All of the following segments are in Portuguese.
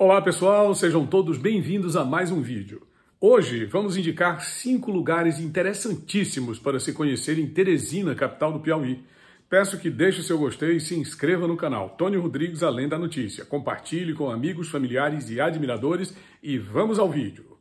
Olá pessoal, sejam todos bem-vindos a mais um vídeo. Hoje vamos indicar cinco lugares interessantíssimos para se conhecer em Teresina, capital do Piauí. Peço que deixe seu gostei e se inscreva no canal Tony Rodrigues Além da Notícia. Compartilhe com amigos, familiares e admiradores e vamos ao vídeo.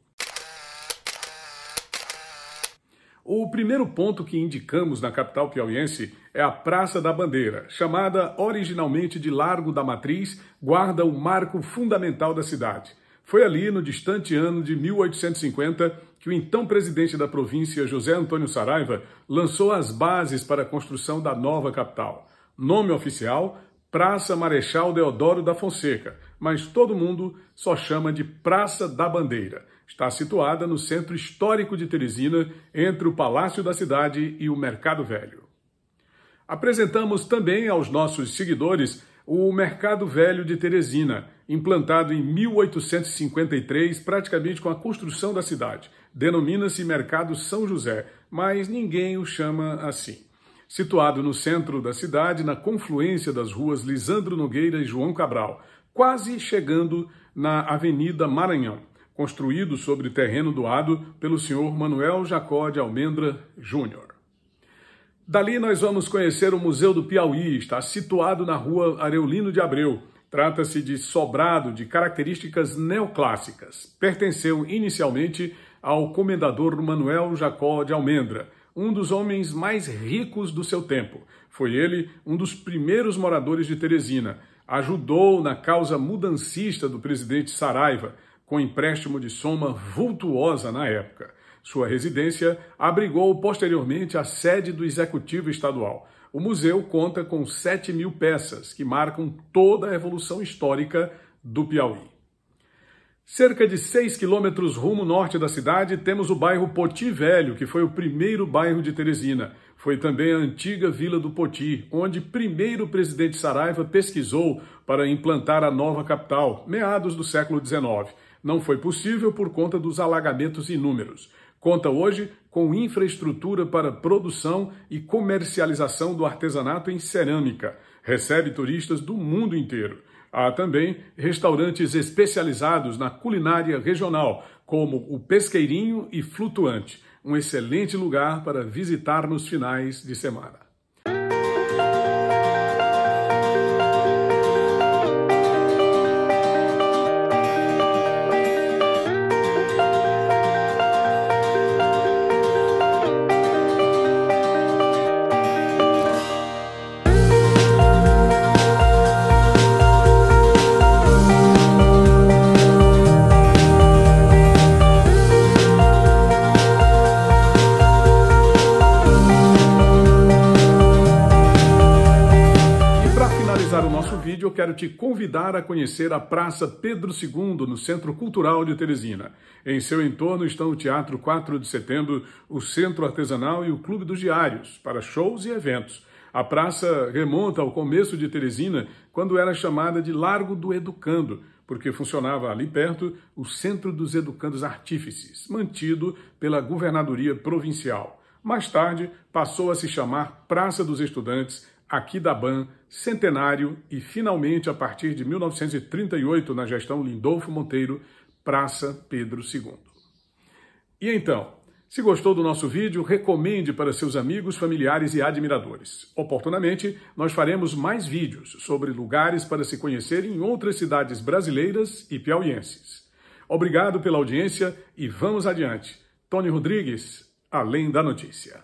O primeiro ponto que indicamos na capital piauiense é a Praça da Bandeira, chamada originalmente de Largo da Matriz, guarda o marco fundamental da cidade. Foi ali, no distante ano de 1850, que o então presidente da província, José Antônio Saraiva, lançou as bases para a construção da nova capital. Nome oficial: Praça Marechal Deodoro da Fonseca, mas todo mundo só chama de Praça da Bandeira. Está situada no centro histórico de Teresina, entre o Palácio da Cidade e o Mercado Velho. Apresentamos também aos nossos seguidores o Mercado Velho de Teresina, implantado em 1853, praticamente com a construção da cidade. Denomina-se Mercado São José, mas ninguém o chama assim situado no centro da cidade, na confluência das ruas Lisandro Nogueira e João Cabral, quase chegando na Avenida Maranhão, construído sobre terreno doado pelo senhor Manuel Jacó de Almendra Júnior. Dali nós vamos conhecer o Museu do Piauí, está situado na rua Areolino de Abreu. Trata-se de sobrado de características neoclássicas. Pertenceu inicialmente ao comendador Manuel Jacó de Almendra, um dos homens mais ricos do seu tempo. Foi ele um dos primeiros moradores de Teresina. Ajudou na causa mudancista do presidente Saraiva, com empréstimo de soma vultuosa na época. Sua residência abrigou posteriormente a sede do Executivo Estadual. O museu conta com 7 mil peças que marcam toda a evolução histórica do Piauí. Cerca de 6 quilômetros rumo norte da cidade, temos o bairro Poti Velho, que foi o primeiro bairro de Teresina. Foi também a antiga Vila do Poti, onde primeiro o presidente Saraiva pesquisou para implantar a nova capital, meados do século XIX. Não foi possível por conta dos alagamentos inúmeros. Conta hoje com infraestrutura para produção e comercialização do artesanato em cerâmica. Recebe turistas do mundo inteiro. Há também restaurantes especializados na culinária regional, como o Pesqueirinho e Flutuante, um excelente lugar para visitar nos finais de semana. nosso vídeo, eu quero te convidar a conhecer a Praça Pedro II, no Centro Cultural de Teresina. Em seu entorno estão o Teatro 4 de Setembro, o Centro Artesanal e o Clube dos Diários, para shows e eventos. A praça remonta ao começo de Teresina, quando era chamada de Largo do Educando, porque funcionava ali perto o Centro dos Educandos Artífices, mantido pela Governadoria Provincial. Mais tarde, passou a se chamar Praça dos Estudantes aqui da BAN, centenário e finalmente a partir de 1938, na gestão Lindolfo Monteiro, Praça Pedro II. E então, se gostou do nosso vídeo, recomende para seus amigos, familiares e admiradores. Oportunamente, nós faremos mais vídeos sobre lugares para se conhecer em outras cidades brasileiras e piauienses. Obrigado pela audiência e vamos adiante. Tony Rodrigues, Além da Notícia.